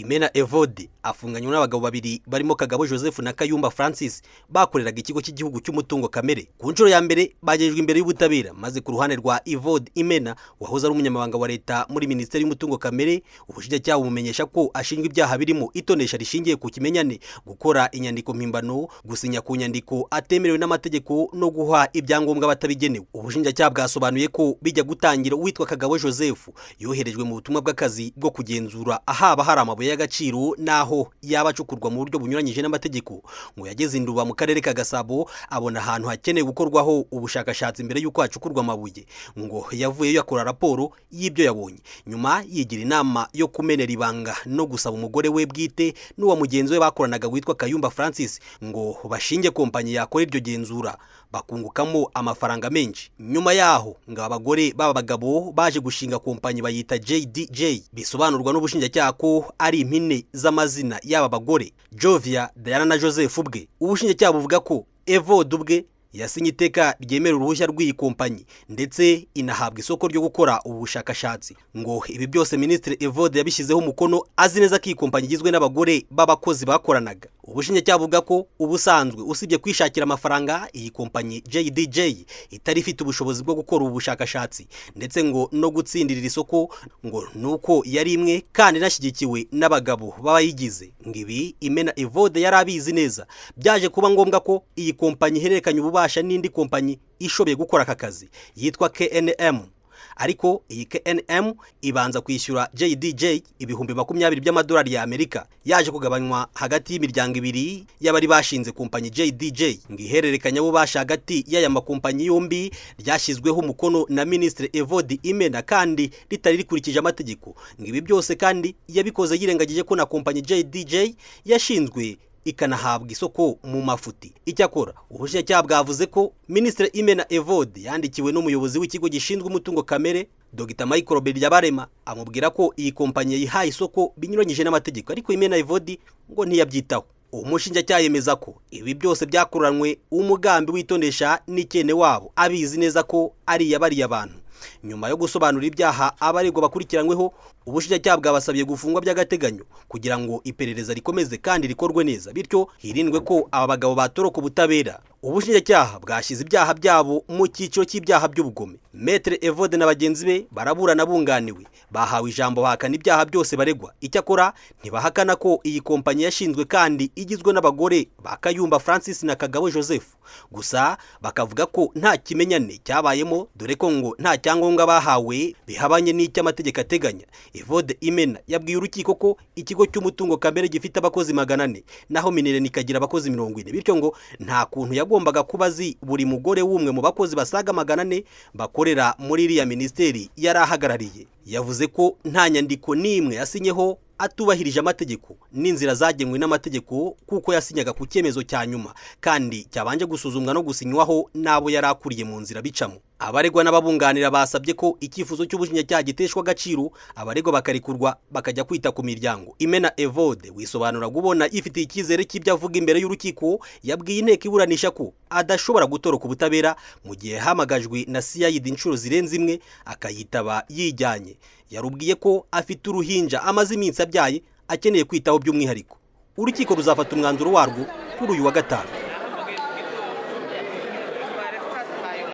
imena evode afunganywe n'abagabo babiri barimo kagabo joseph na kayumba francis bakoreraga ikigo cy'igihugu cy'umutungo kamere ku nshuro ya mbere bagejejwe imbere y'ubutabera maze ku ruhande rwa evode imena wahoze ari umunyamabanga wa leta muri minisiteri y'umutungo kamere ubushinjacyaha bumenyesha ko ashinjwa ibyaha birimo itonesha rishingiye ku kimenyane gukora inyandiko mpimbano gusinya ku nyandiko atemerewe n'amategeko no guha ibyangombwa batabigenewe ubushinjacyaha bwasobanuye ko bijya gutangira uwitwa kagabo joseph yoherejwe mu butumwa bw'akazi bwo kugenzura ahaba hari amabuye y'agaciro naho yaba acukurwa mu buryo bunyuranyije n'amategeko ngo yageze induba mu karere ka gasabo abona ahantu hakeneye gukorwaho ubushakashatsi mbere y'uko hacukurwa amabuye ngo yavuyeyo akora raporo y'ibyo yabonye nyuma yigira inama yo kumenera ibanga no gusaba umugore we bwite n'uwa mugenzi we bakoranaga witwa kayumba francis ngo bashinge kompanyi yakora iryo genzura bakungukamo amafaranga menshi nyuma yaho ngo abagore b'abagabo baje gushinga kompanyi bayita jdj bisobanurwa n'ubushinjacyaha ko ari muri impine z'amazina y'aba bagore jovia diana na joseph ubwe ubushinjacyaha buvuga ko evode ubwe yasinye iteka ryemera uruhushya rw'iyi kompanyi ndetse inahabwa isoko ryo gukora ubu bushakashatsi ngo ibi byose minisitiri evode yabishyizeho umukono azi neza ko iyi kompanyi igizwe n'abagore b'abakozi bakoranaga ubushinjacyaha buvuga ko ubusanzwe usibye kwishakira amafaranga iyi kompanyi JDJ itari ifite ubushobozi bwo gukora ubu bushakashatsi ndetse ngo no gutsindira isoko ngo uko yari imwe kandi inashyigikiwe n'abagabo b'abayigize ngo ibi imena Evode yari abizi neza byaje kuba ngombwa ko iyi kompanyi ihererekanya ububasha n'indi kompanyi ishoboye gukora aka kazi yitwa KNM ariko iyi KNM ibanza kwishyura JDJ ibihumbi makumyabiri by'amadolari ya Amerika yaje kugabanywa hagati y'imiryango ibiri y'abari bashinze kumpanyi JDJ ngo ihererekanyabubasha hagati y'aya makompanyi yombi ryashyizweho umukono na Minisitiri Evode Imena kandi ritari rikurikije amategeko ngo ibi byose kandi yabikoze yirengagije ko na kompanyi JDJ yashinzwe ikanahabwa isoko mu mafuti icyakora ubushinjacyaha bwavuze ko minisitiri imena evode yandikiwe n'umuyobozi w'ikigo gishinzwe umutungo kamere Dr michael biryabarema amubwira ko iyi kompanyi yihaye isoko binyuranyije n'amategeko ariko imena evode ngo ntiyabyitaho uwo mushinjacyaha yemeza ko ibi byose byakoranwe umugambi witondesha n'ikene wabo abizi neza ko ari iyabariye abantu nyuma yo gusobanura ibyaha abaregwa bakurikiranyweho ubushinjacyaha bwabasabye gufungwa by'agateganyo kugira ngo iperereza rikomeze kandi rikorwe neza bityo hirindwe ko aba bagabo batoroka ubutabera ubushinjacyaha bwashyize ibyaha byabo mu cyiciro cy'ibyaha by'ubugome metere evode na bagenzi be baraburana bunganiwe bahawe ijambo bahakana ibyaha byose baregwa icyakora ntibahakana ko iyi kompanyi yashinzwe kandi igizwe n'abagore bakayumba francis na kagabo joseph gusa bakavuga ko nta kimenyane cyabayemo dore ko ngo nta cyangombwa bahawe bihabanye n'icy'amategeko ateganya evode imena yabwiye urukiko ko ikigo cy'umutungo kamere gifite abakozi magana ane naho minere nikagira abakozi mirongo ine bityo ngo nta kuntu yagombaga kuba azi buri mugore w'umwe mu bakozi basaga magana ane bakorera muri iriya minisiteri yari ahagarariye yavuze ko nta nyandiko n'imwe yasinyeho atubahirije amategeko n'inzira zagenwe n'amategeko kuko yasinyaga ku cyemezo cya nyuma kandi cyabanje gusuzumwa no gusinywaho n'abo yari akuriye mu nzira bicamo abaregwa n'ababunganira basabye ko icyifuzo cy'ubujinye cyagiteshwa agaciro abaregwa bakarekurwa bakajya kwita ku miryango imena evode wisobanura gubona ifitiye icyizere cy'ibyo avuga imbere y'urukiko yabwiye inteko iburanisha ko adashobora gutoroka ubutabera mu gihe hamagajwe na siyayidi inshuro zirenze imwe akayitaba yijyanye yarubwiye ko afite uruhinja amaze iminsi abyaye akeneye kwitaho by'umwihariko urukiko ruzafata umwanzuro warwo kuri uyu wa gatanu